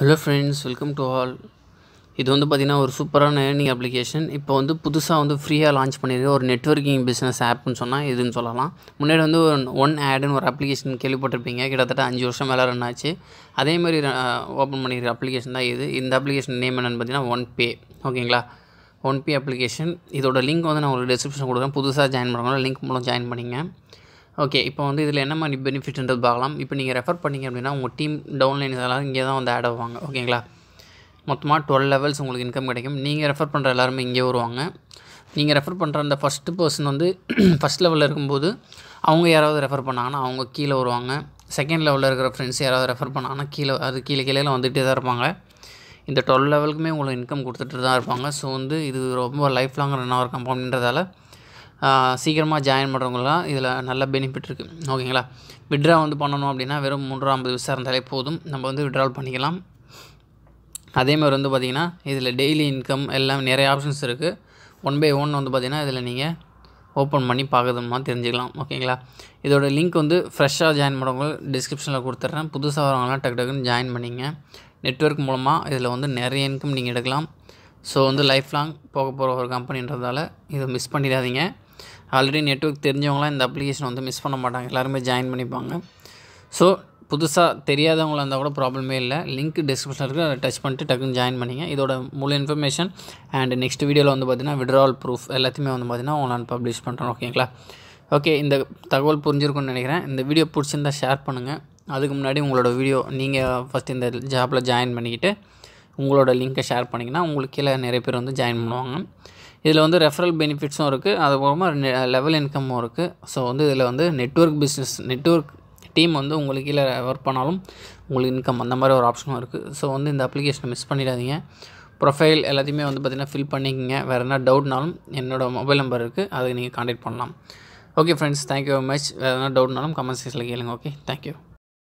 hello friends welcome to all இது வந்து பார்த்திங்கன்னா ஒரு சூப்பரான ஏர்னிங் அப்ளிகேஷன் இப்போ வந்து புதுசாக வந்து ஃப்ரீயாக லான்ச் பண்ணியிருக்க ஒரு நெட்ஒர்க்கிங் பிஸ்னஸ் ஆப்னு சொன்னால் இதுன்னு சொல்லலாம் முன்னாடி வந்து ஒன் ஆடுன்னு ஒரு அப்ளிகேஷன் கேள்விப்பட்டிருப்பீங்க கிட்டத்தட்ட அஞ்சு வருஷம் மேலே ரன் ஆச்சு அதேமாதிரி ஓப்பன் பண்ணியிருக்க அப்ளிகேஷன் தான் இது இந்த அப்ளிகேஷன் நேம் என்னென்னு பார்த்தீங்கன்னா ஒன் பே ஓகேங்களா ஒன் பே அப்ளிகேஷன் இதோட லிங்க் வந்து நான் உங்களுக்கு டிஸ்கிரிப்ஷன் கொடுக்குறேன் புதுசாக ஜாயின் பண்ணுறவங்க லிங்க் மூலம் ஜாயின் பண்ணிங்க ஓகே இப்போ வந்து இதில் என்ன மாதிரி பெனிஃபிட்ன்றது பார்க்கலாம் இப்போ நீங்கள் ரெஃபர் பண்ணிங்க அப்படின்னா உங்கள் டீம் டவுன்லைன் இதெல்லாம் இங்கே தான் வந்து ஆட் ஆவாங்க ஓகேங்களா மொத்தமாக டுவெல் லெவல்ஸ் உங்களுக்கு இன்கம் கிடைக்கும் நீங்கள் ரெஃபர் பண்ணுற எல்லாருமே இங்கே வருவாங்க நீங்கள் ரெஃபர் பண்ணுற அந்த ஃபஸ்ட்டு பர்சன் வந்து ஃபஸ்ட் லெவலில் இருக்கும்போது அவங்க யாராவது ரெஃபர் பண்ணாங்கன்னா அவங்க கீழே வருவாங்க செகண்ட் லெவலில் இருக்கிற ஃப்ரெண்ட்ஸ் யாராவது ரெஃபர் பண்ணாங்கன்னா கீழே அது கீழே கீழே வந்துகிட்டே தான் இருப்பாங்க இந்த டுவெல் லெவலுக்குமே உங்களுக்கு இன்கம் கொடுத்துட்டு தான் இருப்பாங்க ஸோ வந்து இது ரொம்ப லைஃப் லாங் ரன் ஆகிற கம்பெனின்றதால சீக்கிரமாக ஜாயின் பண்ணுறவங்களாம் இதில் நல்ல பெனிஃபிட் இருக்குது ஓகேங்களா விட்ரா வந்து பண்ணணும் அப்படின்னா வெறும் மூன்றா ஐம்பது விசா இருந்தாலே போதும் நம்ம வந்து விட்ரால் பண்ணிக்கலாம் அதேமாதிரி வந்து பார்த்திங்கன்னா இதில் டெய்லி இன்கம் எல்லாம் நிறைய ஆப்ஷன்ஸ் இருக்குது ஒன் பை ஒன் வந்து பார்த்திங்கன்னா இதில் நீங்கள் ஓப்பன் பண்ணி பார்க்குறதுமா தெரிஞ்சுக்கலாம் ஓகேங்களா இதோட லிங்க் வந்து ஃப்ரெஷ்ஷாக ஜாயின் பண்ணுறவங்க டிஸ்கிரிப்ஷனில் கொடுத்துட்றேன் புதுசாக வரவங்களாம் டக்கு டக்குன்னு ஜாயின் பண்ணிங்க நெட்ஒர்க் மூலமாக இதில் வந்து நிறைய இன்கம் நீங்கள் எடுக்கலாம் ஸோ வந்து லைஃப் லாங் போக போகிற ஒரு கம்பெனின்றதால இதை மிஸ் பண்ணிடாதீங்க ஆல்ரெடி நெட்ஒர்க் தெரிஞ்சவங்களாம் இந்த அப்ளிகேஷன் வந்து மிஸ் பண்ண மாட்டாங்க எல்லாருமே ஜாயின் பண்ணிப்பாங்க ஸோ புதுசாக தெரியாதவங்களாக இருந்தால் கூட ப்ராப்ளமே இல்லை லிங்க் டிஸ்கிரிப்ஷன் இருக்குது அதை டச் பண்ணிட்டு டக்குன்னு ஜாயின் பண்ணிங்க இதோட முழு இன்ஃபர்மேஷன் அண்ட் நெக்ஸ்ட் வீடியோவில் வந்து பார்த்திங்கன்னா விட்ரால் ப்ரூஃப் எல்லாத்தையுமே வந்து பார்த்திங்கன்னா உங்களை பப்ளிஷ் பண்ணுறோம் ஓகேங்களா ஓகே இந்த தகவல் புரிஞ்சிருக்கும்னு நினைக்கிறேன் இந்த வீடியோ பிடிச்சிருந்தா ஷேர் பண்ணுங்கள் அதுக்கு முன்னாடி உங்களோட வீடியோ நீங்கள் ஃபஸ்ட் இந்த ஜாப்பில் ஜாயின் பண்ணிக்கிட்டு உங்களோட லிங்க்கை ஷேர் பண்ணிங்கன்னா உங்களுக்கு கீழே நிறைய பேர் வந்து ஜாயின் பண்ணுவாங்க இதில் வந்து ரெஃபரல் பெனிஃபிட்ஸும் இருக்குது அதுக்கப்புறமா லெவல் இன்கமும் இருக்குது ஸோ வந்து இதில் வந்து நெட்ஒர்க் பிஸ்னஸ் நெட்ஒர்க் டீம் வந்து உங்களுக்கு கீழே ஒர்க் பண்ணாலும் உங்களுக்கு இன்கம் அந்த மாதிரி ஒரு ஆப்ஷனும் இருக்குது ஸோ வந்து இந்த அப்ளிகேஷனை மிஸ் பண்ணிடாதீங்க ப்ரொஃபைல் எல்லாத்தையுமே வந்து பார்த்திங்கன்னா ஃபில் பண்ணிக்கோங்க வேறு என்ன டவுட்னாலும் என்னோடய மொபைல் நம்பர் இருக்குது அதை நீங்கள் காண்டாக்ட் பண்ணலாம் okay friends thank you very much வேறு எதனா டவுட்னாலும் கமெண்ட் செக்ஷனில் கேளுங்க ஓகே தேங்க்யூ